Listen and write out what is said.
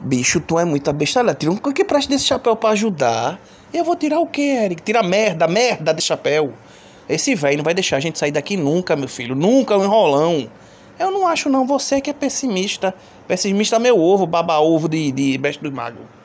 Bicho, tu é muita besta. Olha, tira um que preste desse chapéu para ajudar. Eu vou tirar o quê, Eric? Tira merda, merda de chapéu. Esse velho não vai deixar a gente sair daqui nunca, meu filho. Nunca, é um enrolão. Eu não acho, não. Você que é pessimista. Pessimista meu ovo, baba ovo de, de besta do mago.